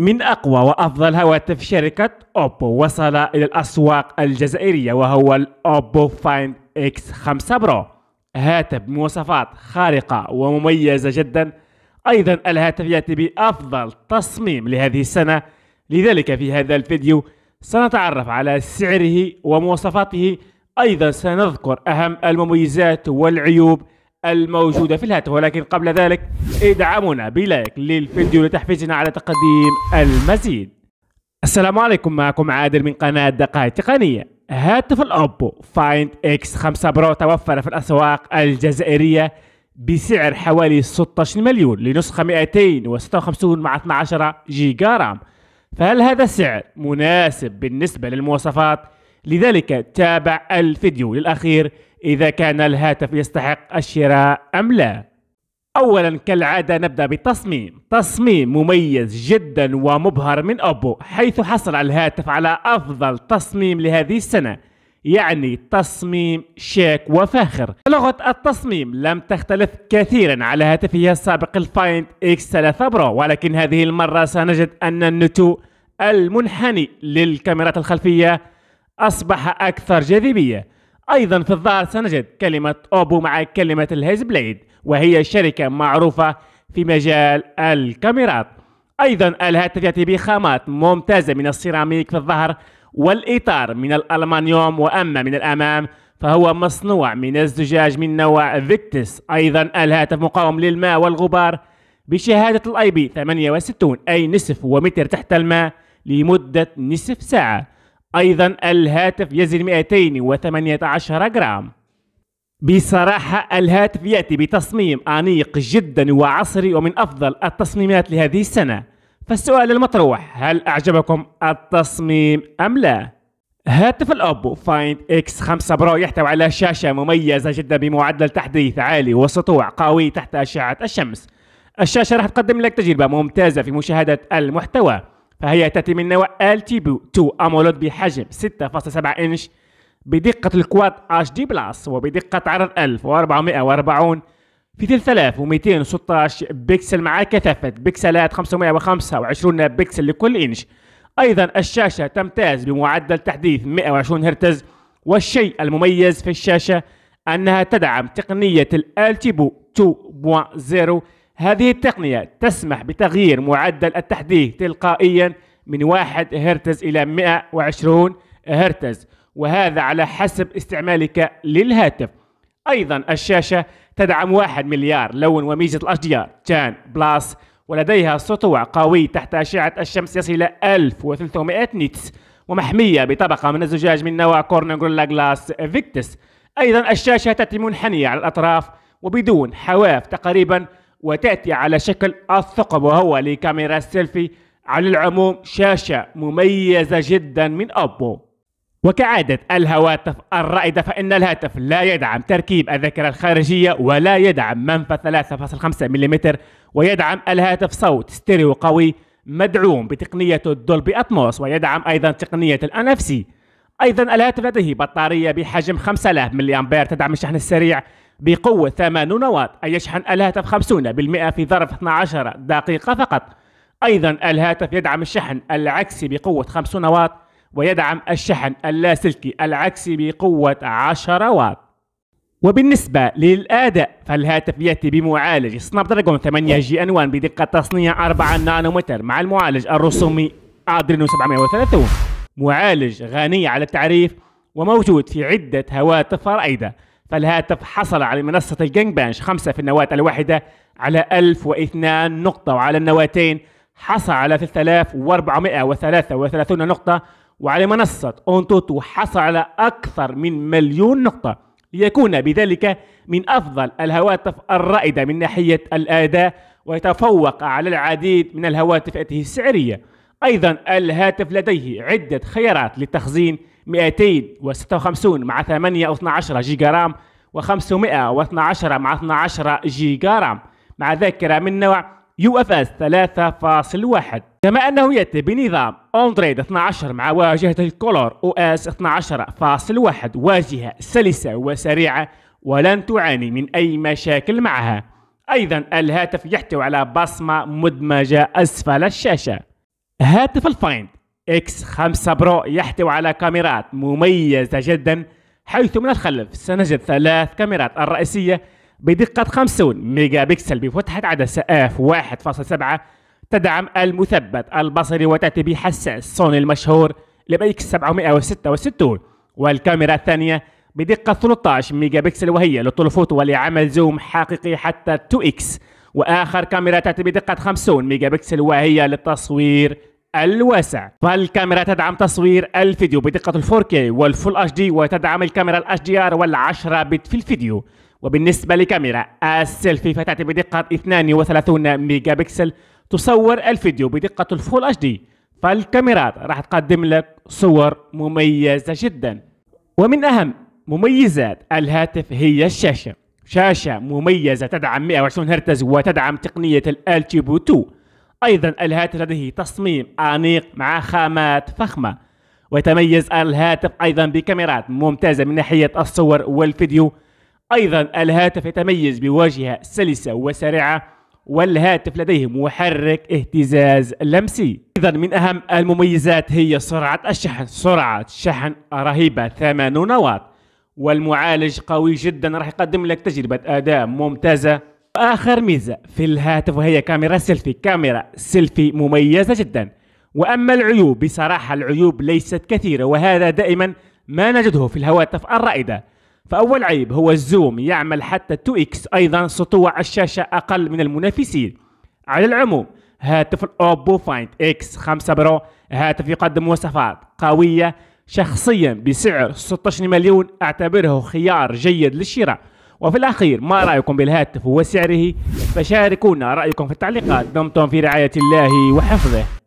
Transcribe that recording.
من أقوى وأفضل هواتف شركة أوبو وصل إلى الأسواق الجزائرية وهو الأوبو فايند إكس 5 برو هاتف بمواصفات خارقة ومميزة جدا أيضا الهاتف يأتي بأفضل تصميم لهذه السنة لذلك في هذا الفيديو سنتعرف على سعره ومواصفاته أيضا سنذكر أهم المميزات والعيوب الموجودة في الهاتف ولكن قبل ذلك ادعمونا بلايك للفيديو لتحفيزنا على تقديم المزيد السلام عليكم معكم عادل من قناة دقائق تقنية هاتف الأوبو فايند اكس 5 برو توفر في الأسواق الجزائرية بسعر حوالي 16 مليون لنسخة 256 مع 12 جيجا رام فهل هذا السعر مناسب بالنسبة للمواصفات؟ لذلك تابع الفيديو للأخير إذا كان الهاتف يستحق الشراء أم لا أولا كالعادة نبدأ بتصميم تصميم مميز جدا ومبهر من أوبو حيث حصل الهاتف على أفضل تصميم لهذه السنة يعني تصميم شيك وفاخر لغة التصميم لم تختلف كثيرا على هاتفها السابق الفايند اكس 3 برو ولكن هذه المرة سنجد أن النتوء المنحني للكاميرات الخلفية أصبح أكثر جاذبية أيضا في الظاهر سنجد كلمة أوبو مع كلمة الهيز بليد وهي شركة معروفة في مجال الكاميرات أيضا الهاتف يأتي بخامات ممتازة من السيراميك في الظهر والإطار من الألمنيوم وأما من الأمام فهو مصنوع من الزجاج من نوع فيكتس أيضا الهاتف مقاوم للماء والغبار بشهادة الاي بي 68 أي نصف ومتر تحت الماء لمدة نصف ساعة أيضا الهاتف يزن 218 جرام بصراحة الهاتف يأتي بتصميم أنيق جدا وعصري ومن أفضل التصميمات لهذه السنة فالسؤال المطروح هل أعجبكم التصميم أم لا؟ هاتف الأوبو فايند اكس 5 برو يحتوي على شاشة مميزة جدا بمعدل تحديث عالي وسطوع قوي تحت أشعة الشمس الشاشة راح تقدم لك تجربة ممتازة في مشاهدة المحتوى فهي تأتي من نوع ال بي 2 أمولود بحجم 6.7 إنش بدقة الكواد دي بلس وبدقة عرض 1440 في 3216 بكسل مع كثافة بكسلات 525 بكسل لكل إنش أيضا الشاشة تمتاز بمعدل تحديث 120 هرتز والشيء المميز في الشاشة أنها تدعم تقنية ال بو 2.0 هذه التقنية تسمح بتغيير معدل التحديث تلقائيا من 1 هرتز إلى 120 هرتز وهذا على حسب استعمالك للهاتف أيضا الشاشة تدعم 1 مليار لون وميزة الأشجار جان بلاس ولديها سطوع قوي تحت أشعة الشمس يصل إلى 1300 نيتس ومحمية بطبقة من الزجاج من نوع كورنغولا جلاس فيكتس أيضا الشاشة تتم منحنية على الأطراف وبدون حواف تقريبا وتأتي على شكل الثقب وهو لكاميرا السيلفي على العموم شاشة مميزة جدا من أوبو وكعادة الهواتف الرائدة فإن الهاتف لا يدعم تركيب الذاكرة الخارجية ولا يدعم منفذ 3.5 ملم ويدعم الهاتف صوت ستيريو قوي مدعوم بتقنية الدولبي أتموس ويدعم أيضا تقنية الأنفسي أيضا الهاتف لديه بطارية بحجم 5000 ملي أمبير تدعم الشحن السريع بقوة 80 واط أي يشحن الهاتف 50% في ظرف 12 دقيقة فقط أيضا الهاتف يدعم الشحن العكسي بقوة 50 واط ويدعم الشحن اللاسلكي العكسي بقوة 10 واط وبالنسبة للأداء فالهاتف يأتي بمعالج سناب دراجون 8 جي ان 1 بدقة تصنيع 4 نانومتر مع المعالج الرسومي أدرينو 730 معالج غني على التعريف وموجود في عدة هواتف رائدة فالهاتف حصل على منصة الجنج بانش خمسة في النواة الواحدة على 1002 نقطة وعلى النواتين حصل على 3433 نقطة وعلى منصة أونتوتو حصل على أكثر من مليون نقطة ليكون بذلك من أفضل الهواتف الرائدة من ناحية الأداء ويتفوق على العديد من الهواتف السعرية أيضا الهاتف لديه عدة خيارات للتخزين 256 مع 8 أو 12 جيجا رام و512 مع 12 جيجا رام مع ذاكرة من نوع UFS 3.1 كما أنه يأتي بنظام أندرويد 12 مع واجهة الكولور OS 12.1 واجهة سلسة وسريعة ولن تعاني من أي مشاكل معها أيضا الهاتف يحتوي على بصمة مدمجة أسفل الشاشة هاتف الفايند اكس 5 برو يحتوي على كاميرات مميزة جدا حيث من الخلف سنجد ثلاث كاميرات الرئيسية بدقة 50 ميجا بكسل بفتحة عدسة اف 1.7 تدعم المثبت البصري وتأتي بحساس سوني المشهور لبيك 766 والكاميرا الثانية بدقة 13 ميجا بكسل وهي للتلفوت ولعمل زوم حقيقي حتى اكس وآخر كاميرا تأتي بدقة 50 ميجا بكسل وهي للتصوير الواسع فالكاميرا تدعم تصوير الفيديو بدقة 4K والفول اتش دي وتدعم الكاميرا ال دي ار والعشرة بت في الفيديو وبالنسبة لكاميرا السيلفي فتأتي بدقة 32 ميجا بكسل تصور الفيديو بدقة الفول اتش دي فالكاميرات راح تقدم لك صور مميزة جدا ومن أهم مميزات الهاتف هي الشاشة شاشة مميزة تدعم 120 هرتز وتدعم تقنية الالتي بو 2 أيضا الهاتف لديه تصميم أنيق مع خامات فخمة ويتميز الهاتف أيضا بكاميرات ممتازة من ناحية الصور والفيديو أيضا الهاتف يتميز بواجهة سلسة وسريعة والهاتف لديه محرك اهتزاز لمسي إذا من أهم المميزات هي سرعة الشحن سرعة شحن رهيبة 80 واط والمعالج قوي جدا راح يقدم لك تجربة أداء ممتازة آخر ميزة في الهاتف وهي كاميرا سيلفي كاميرا سيلفي مميزة جدا وأما العيوب بصراحة العيوب ليست كثيرة وهذا دائما ما نجده في الهواتف الرائدة فأول عيب هو الزوم يعمل حتى 2x أيضا سطوع الشاشة أقل من المنافسين على العموم هاتف الأوبو فايند اكس 5 برو هاتف يقدم مواصفات قوية شخصيا بسعر 16 مليون أعتبره خيار جيد للشراء وفي الأخير ما رأيكم بالهاتف وسعره فشاركونا رأيكم في التعليقات دمتم في رعاية الله وحفظه